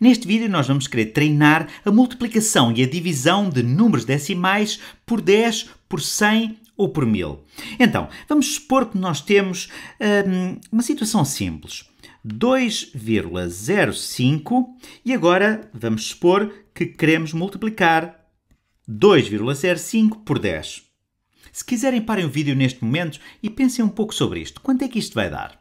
Neste vídeo nós vamos querer treinar a multiplicação e a divisão de números decimais por 10, por 100 ou por 1000. Então, vamos supor que nós temos hum, uma situação simples. 2,05 e agora vamos supor que queremos multiplicar 2,05 por 10. Se quiserem, parem o vídeo neste momento e pensem um pouco sobre isto. Quanto é que isto vai dar?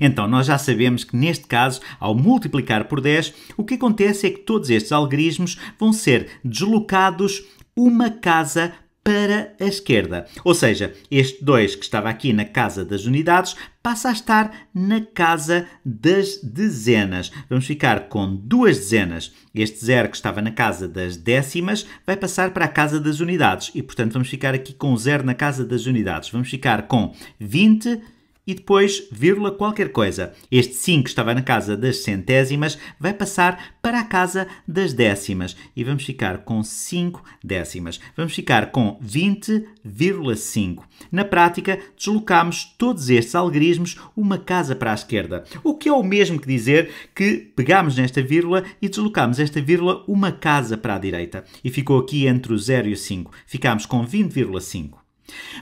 Então, nós já sabemos que neste caso, ao multiplicar por 10, o que acontece é que todos estes algarismos vão ser deslocados uma casa para a esquerda. Ou seja, este 2 que estava aqui na casa das unidades passa a estar na casa das dezenas. Vamos ficar com duas dezenas. Este zero que estava na casa das décimas vai passar para a casa das unidades e, portanto, vamos ficar aqui com o zero na casa das unidades. Vamos ficar com 20 e depois vírgula qualquer coisa. Este 5 que estava na casa das centésimas, vai passar para a casa das décimas e vamos ficar com 5 décimas. Vamos ficar com 20,5. Na prática, deslocamos todos estes algarismos uma casa para a esquerda, o que é o mesmo que dizer que pegamos nesta vírgula e deslocamos esta vírgula uma casa para a direita e ficou aqui entre o 0 e o 5. Ficamos com 20,5.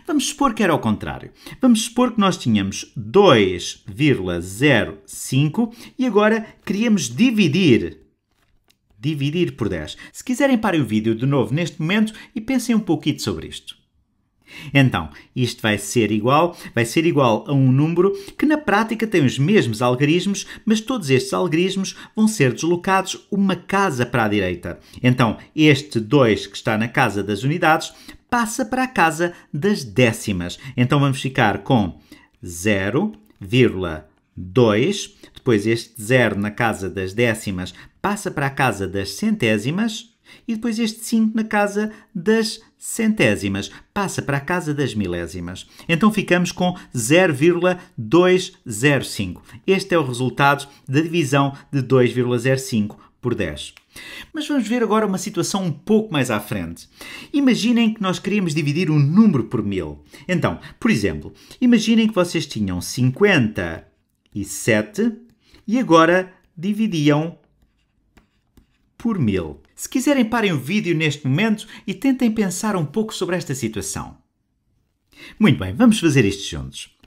Vamos supor que era ao contrário. Vamos supor que nós tínhamos 2,05 e agora queríamos dividir. Dividir por 10. Se quiserem, parem o vídeo de novo neste momento e pensem um pouquinho sobre isto. Então, isto vai ser igual, vai ser igual a um número que na prática tem os mesmos algarismos, mas todos estes algarismos vão ser deslocados uma casa para a direita. Então, este 2 que está na casa das unidades passa para a casa das décimas. Então vamos ficar com 0,2. Depois este zero na casa das décimas passa para a casa das centésimas. E depois este 5 na casa das centésimas passa para a casa das milésimas. Então ficamos com 0,205. Este é o resultado da divisão de 2,05 por 10. Mas vamos ver agora uma situação um pouco mais à frente. Imaginem que nós queríamos dividir um número por mil. Então, por exemplo, imaginem que vocês tinham 57 e agora dividiam por mil. Se quiserem, parem o vídeo neste momento e tentem pensar um pouco sobre esta situação. Muito bem, vamos fazer isto juntos.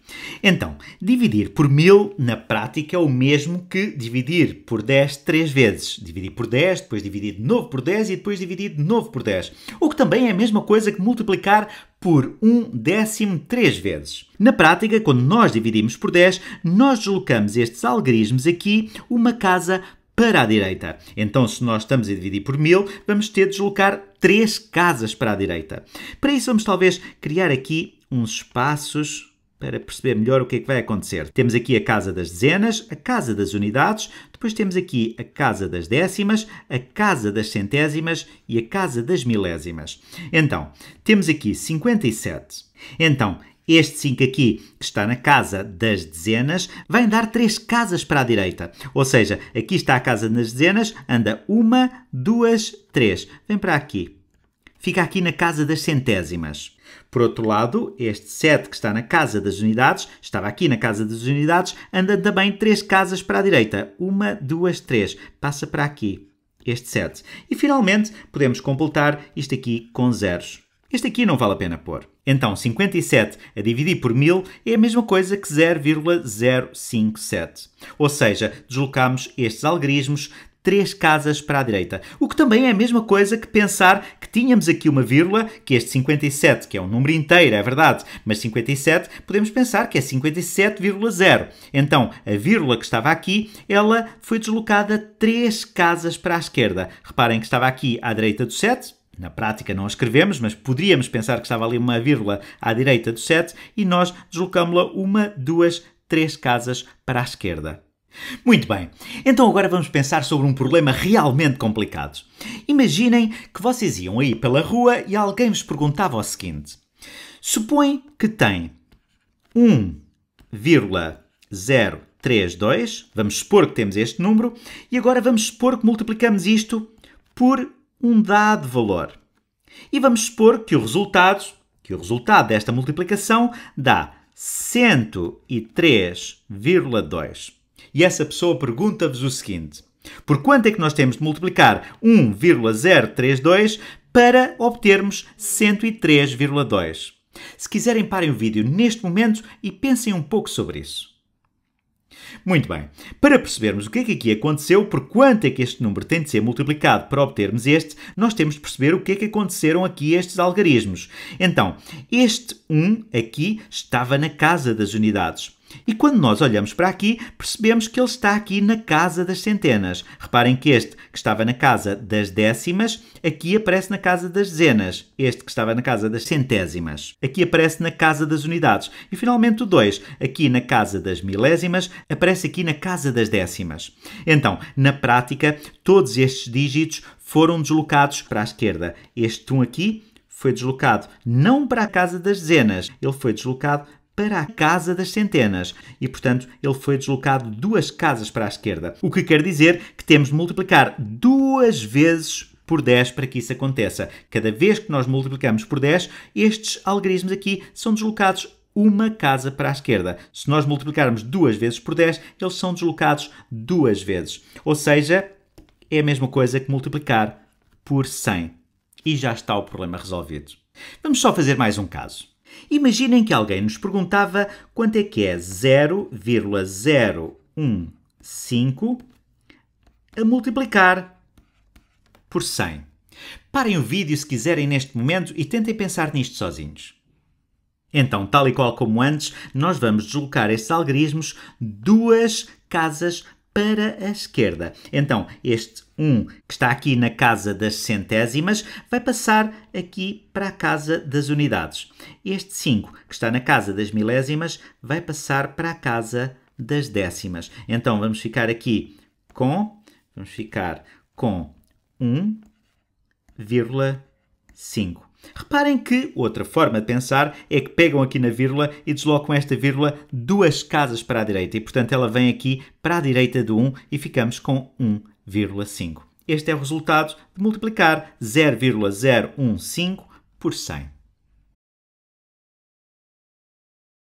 Então, dividir por 1000 na prática é o mesmo que dividir por 10 três vezes. Dividir por 10, depois dividir de novo por 10 e depois dividir de novo por 10. O que também é a mesma coisa que multiplicar por 1 um décimo três vezes. Na prática, quando nós dividimos por 10, nós deslocamos estes algarismos aqui uma casa para a direita. Então, se nós estamos a dividir por 1000, vamos ter de deslocar três casas para a direita. Para isso, vamos talvez criar aqui uns espaços para perceber melhor o que é que vai acontecer. Temos aqui a casa das dezenas, a casa das unidades, depois temos aqui a casa das décimas, a casa das centésimas e a casa das milésimas. Então, temos aqui 57. Então, este 5 aqui, que está na casa das dezenas, vai dar 3 casas para a direita. Ou seja, aqui está a casa das dezenas, anda 1, 2, 3. Vem para aqui. Fica aqui na casa das centésimas. Por outro lado, este 7 que está na Casa das Unidades, estava aqui na Casa das Unidades, anda também 3 casas para a direita. 1, 2, 3. Passa para aqui. Este 7. E finalmente, podemos completar isto aqui com zeros. Este aqui não vale a pena pôr. Então, 57 a dividir por 1000 é a mesma coisa que 0,057. Ou seja, deslocamos estes algarismos três casas para a direita. O que também é a mesma coisa que pensar que tínhamos aqui uma vírgula, que este 57, que é um número inteiro, é verdade, mas 57 podemos pensar que é 57,0. Então, a vírgula que estava aqui, ela foi deslocada três casas para a esquerda. Reparem que estava aqui à direita do 7, na prática não a escrevemos, mas poderíamos pensar que estava ali uma vírgula à direita do 7 e nós deslocámos la uma, duas, três casas para a esquerda. Muito bem, então agora vamos pensar sobre um problema realmente complicado. Imaginem que vocês iam aí pela rua e alguém vos perguntava o seguinte: Supõe que tem 1,032, vamos supor que temos este número, e agora vamos supor que multiplicamos isto por um dado valor. E vamos supor que o resultado, que o resultado desta multiplicação dá 103,2. E essa pessoa pergunta-vos o seguinte: por quanto é que nós temos de multiplicar 1,032 para obtermos 103,2? Se quiserem, parem o vídeo neste momento e pensem um pouco sobre isso. Muito bem, para percebermos o que é que aqui aconteceu, por quanto é que este número tem de ser multiplicado para obtermos este, nós temos de perceber o que é que aconteceram aqui estes algarismos. Então, este 1 aqui estava na casa das unidades. E quando nós olhamos para aqui, percebemos que ele está aqui na casa das centenas. Reparem que este que estava na casa das décimas, aqui aparece na casa das dezenas. Este que estava na casa das centésimas, aqui aparece na casa das unidades. E finalmente o 2, aqui na casa das milésimas, aparece aqui na casa das décimas. Então, na prática, todos estes dígitos foram deslocados para a esquerda. Este 1 um aqui foi deslocado não para a casa das dezenas, ele foi deslocado para a Casa das Centenas e, portanto, ele foi deslocado duas casas para a esquerda. O que quer dizer que temos de multiplicar duas vezes por 10 para que isso aconteça. Cada vez que nós multiplicamos por 10, estes algarismos aqui são deslocados uma casa para a esquerda. Se nós multiplicarmos duas vezes por 10, eles são deslocados duas vezes. Ou seja, é a mesma coisa que multiplicar por 100. E já está o problema resolvido. Vamos só fazer mais um caso. Imaginem que alguém nos perguntava quanto é que é 0,015 a multiplicar por 100. Parem o vídeo se quiserem neste momento e tentem pensar nisto sozinhos. Então, tal e qual como antes, nós vamos deslocar estes algarismos duas casas para a esquerda. Então, este 1 que está aqui na casa das centésimas vai passar aqui para a casa das unidades. Este 5 que está na casa das milésimas vai passar para a casa das décimas. Então, vamos ficar aqui com vamos ficar com 1,5. Reparem que outra forma de pensar é que pegam aqui na vírgula e deslocam esta vírgula duas casas para a direita e, portanto, ela vem aqui para a direita do 1 e ficamos com 1,5. Este é o resultado de multiplicar 0,015 por 100.